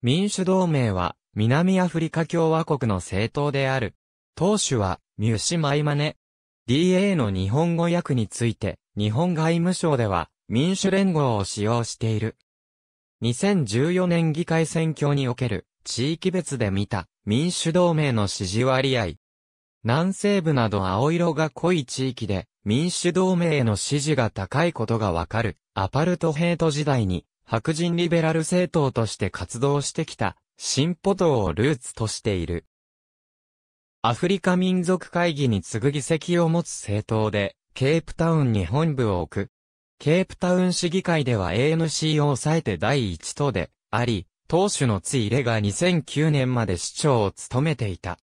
民主同盟は、南アフリカ共和国の政党である。党首は、ミュシマイマネ。DA の日本語訳について、日本外務省では、民主連合を使用している。2014年議会選挙における、地域別で見た、民主同盟の支持割合。南西部など青色が濃い地域で、民主同盟への支持が高いことがわかる。アパルトヘイト時代に、白人リベラル政党として活動してきた、進歩党をルーツとしている。アフリカ民族会議に次ぐ議席を持つ政党で、ケープタウンに本部を置く。ケープタウン市議会では ANC を抑えて第一党で、あり、党首のついレが2009年まで市長を務めていた。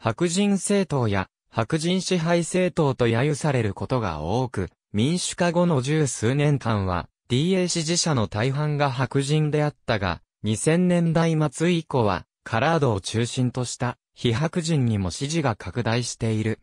白人政党や白人支配政党と揶揄されることが多く、民主化後の十数年間は DA 支持者の大半が白人であったが、2000年代末以降は、カラードを中心とした非白人にも支持が拡大している。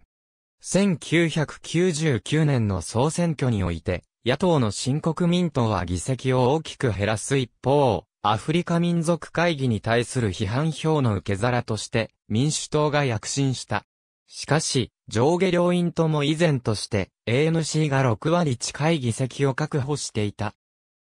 1999年の総選挙において、野党の新国民党は議席を大きく減らす一方、アフリカ民族会議に対する批判票の受け皿として民主党が躍進した。しかし、上下両院とも以前として ANC が6割近い議席を確保していた。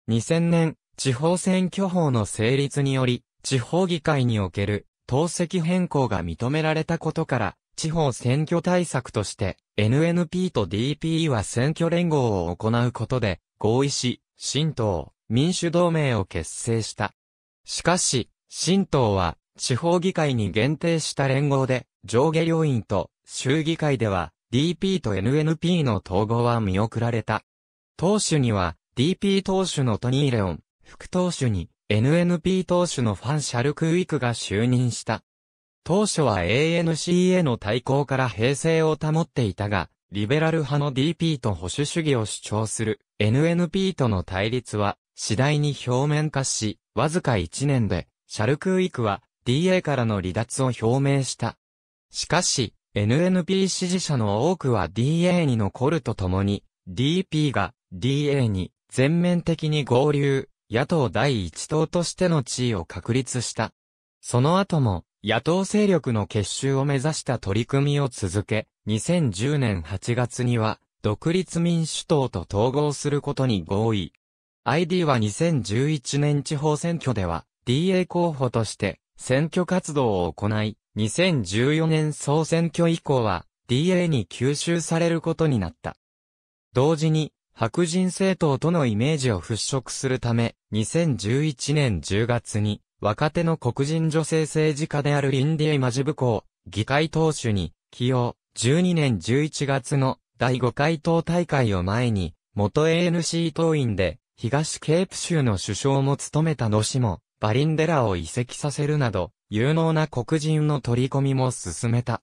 2000年、地方選挙法の成立により、地方議会における、党籍変更が認められたことから、地方選挙対策として、NNP と DPE は選挙連合を行うことで、合意し、新党、民主同盟を結成した。しかし、新党は、地方議会に限定した連合で、上下両院と衆議会では DP と NNP の統合は見送られた。党首には DP 投手のトニー・レオン、副投手に NNP 投手のファンシャルクウィクが就任した。当初は ANC への対抗から平静を保っていたが、リベラル派の DP と保守主義を主張する NNP との対立は次第に表面化し、わずか1年でシャルクウィクは DA からの離脱を表明した。しかし、NNP 支持者の多くは DA に残るとともに、DP が DA に全面的に合流、野党第一党としての地位を確立した。その後も、野党勢力の結集を目指した取り組みを続け、2010年8月には、独立民主党と統合することに合意。ID は2011年地方選挙では、DA 候補として、選挙活動を行い、2014年総選挙以降は、DA に吸収されることになった。同時に、白人政党とのイメージを払拭するため、2011年10月に、若手の黒人女性政治家であるインディエ・マジブコを、議会党首に、起用、12年11月の第5回党大会を前に、元 ANC 党員で、東ケープ州の首相も務めた野氏も、バリンデラを移籍させるなど、有能な黒人の取り込みも進めた。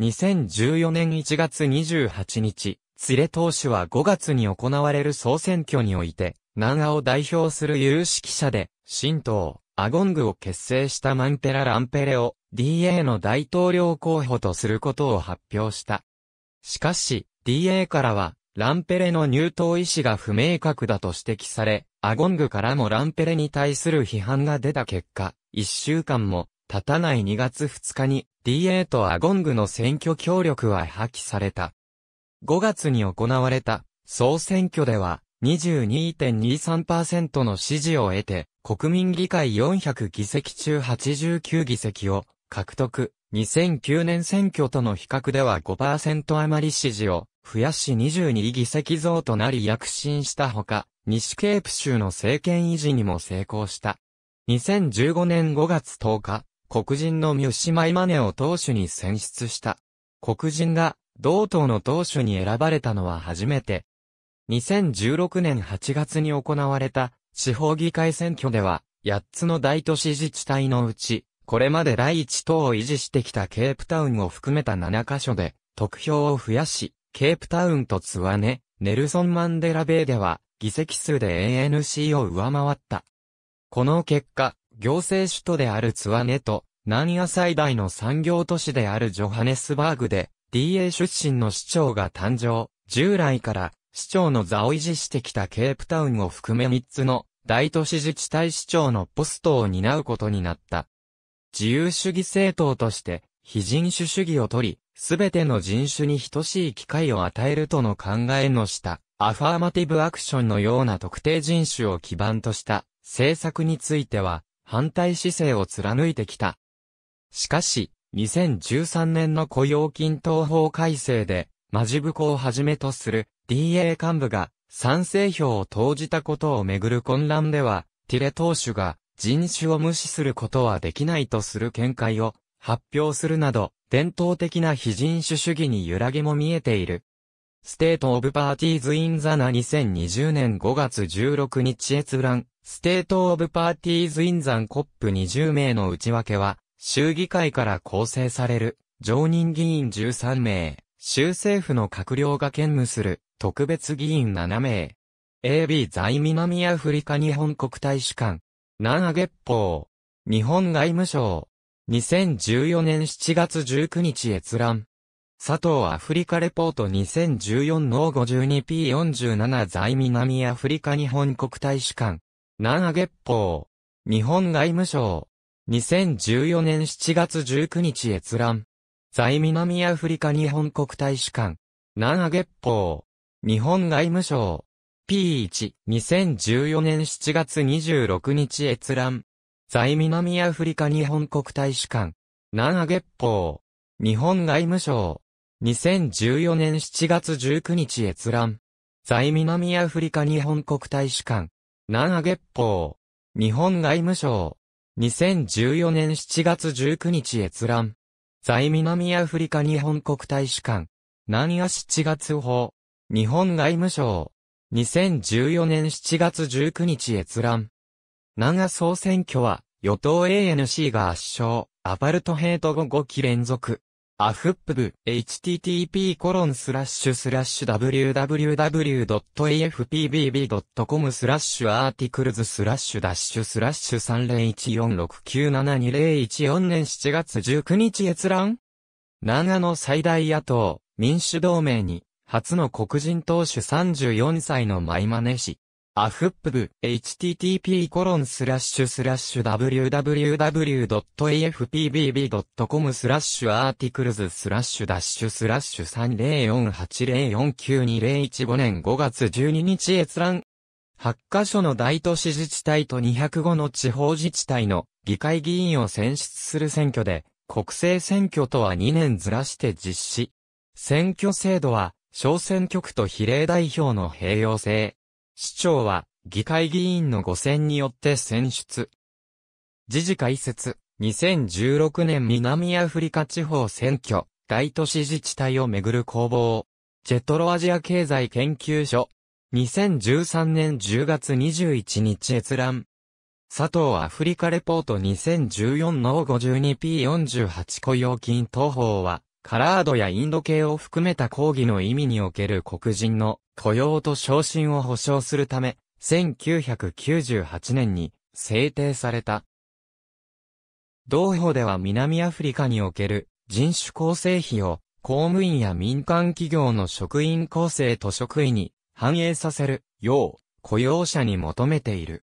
2014年1月28日、連れ党首は5月に行われる総選挙において、南アを代表する有識者で、新党、アゴングを結成したマンペラ・ランペレを DA の大統領候補とすることを発表した。しかし、DA からは、ランペレの入党意思が不明確だと指摘され、アゴングからもランペレに対する批判が出た結果、1週間も経たない2月2日に DA とアゴングの選挙協力は破棄された。5月に行われた総選挙では22.23%の支持を得て、国民議会400議席中89議席を獲得。2009年選挙との比較では5%余り支持を増やし22議席増となり躍進したほか、西ケープ州の政権維持にも成功した。2015年5月10日、黒人のミュシマイマネを党首に選出した。黒人が同党の党首に選ばれたのは初めて。2016年8月に行われた地方議会選挙では、8つの大都市自治体のうち、これまで第1党を維持してきたケープタウンを含めた7カ所で、得票を増やし、ケープタウンとツワネ、ネルソン・マンデラ米では、議席数で ANC を上回った。この結果、行政首都であるツワネと、南野最大の産業都市であるジョハネスバーグで、DA 出身の市長が誕生、従来から市長の座を維持してきたケープタウンを含め3つの大都市自治体市長のポストを担うことになった。自由主義政党として、非人種主義を取り、すべての人種に等しい機会を与えるとの考えの下、アファーマティブアクションのような特定人種を基盤とした政策については、反対姿勢を貫いてきた。しかし、2013年の雇用均等法改正で、マジブコをはじめとする DA 幹部が賛成票を投じたことをめぐる混乱では、ティレ党首が人種を無視することはできないとする見解を発表するなど、伝統的な非人種主義に揺らぎも見えている。ステート・オブ・パーティーズ・イン・ザ・ナ2020年5月16日閲覧、ステート・オブ・パーティーズ・イン・ザン・コップ20名の内訳は、衆議会から構成される、常任議員13名、州政府の閣僚が兼務する、特別議員7名。AB 在南アフリカ日本国大使館、南ア月報、日本外務省、2014年7月19日閲覧。佐藤アフリカレポート2014の 52P47 在南アフリカ日本国大使館、南ア月報、日本外務省、2014年7月19日閲覧。在南アフリカ日本国大使館。南ア月報。日本外務省。P1、2014年7月26日閲覧。在南アフリカ日本国大使館。南ア月報。日本外務省。2014年7月19日閲覧。在南アフリカ日本国大使館。南ア月報。日本外務省。2014年7月19日閲覧。在南アフリカ日本国大使館。南ア7月法。日本外務省。2014年7月19日閲覧。南ア総選挙は、与党 ANC が圧勝、アパルトヘイト後5期連続。アフップブ http コロンスラッシュスラッシュ www.afpbb.com スラッシュアーティクルズスラッシュダッシュスラッシュ3014697201年7月19日閲覧長野最大野党民主同盟に初の黒人党首34歳のマイマネ氏アフップブ http://www.afpbb.com コロンススララッッシシュュスラッシュアーティクルズスラッシュダッシュスラッシュ3048049201年5月12日閲覧8カ所の大都市自治体と205の地方自治体の議会議員を選出する選挙で国政選挙とは2年ずらして実施。選挙制度は小選挙区と比例代表の併用制。市長は議会議員の5選によって選出。時事解説、2016年南アフリカ地方選挙、大都市自治体をめぐる攻防。ジェトロアジア経済研究所。2013年10月21日閲覧。佐藤アフリカレポート2014の 52P48 雇用金等法は、カラードやインド系を含めた抗議の意味における黒人の雇用と昇進を保障するため、1998年に制定された。同法では南アフリカにおける人種構成費を公務員や民間企業の職員構成と職位に反映させるよう雇用者に求めている。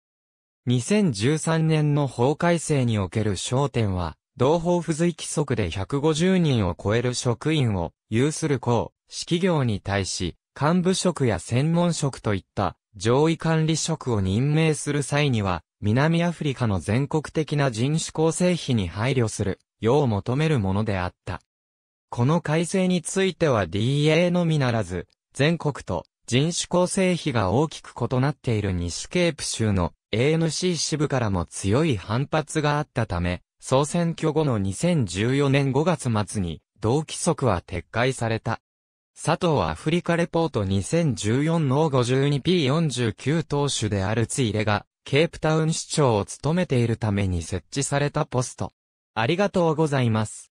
2013年の法改正における焦点は同法付随規則で150人を超える職員を有する公、私企業に対し、幹部職や専門職といった上位管理職を任命する際には、南アフリカの全国的な人種構成比に配慮するよう求めるものであった。この改正については DA のみならず、全国と人種構成比が大きく異なっている西ケープ州の ANC 支部からも強い反発があったため、総選挙後の2014年5月末に、同規則は撤回された。佐藤アフリカレポート2014の 52P49 党首であるツイレが、ケープタウン市長を務めているために設置されたポスト。ありがとうございます。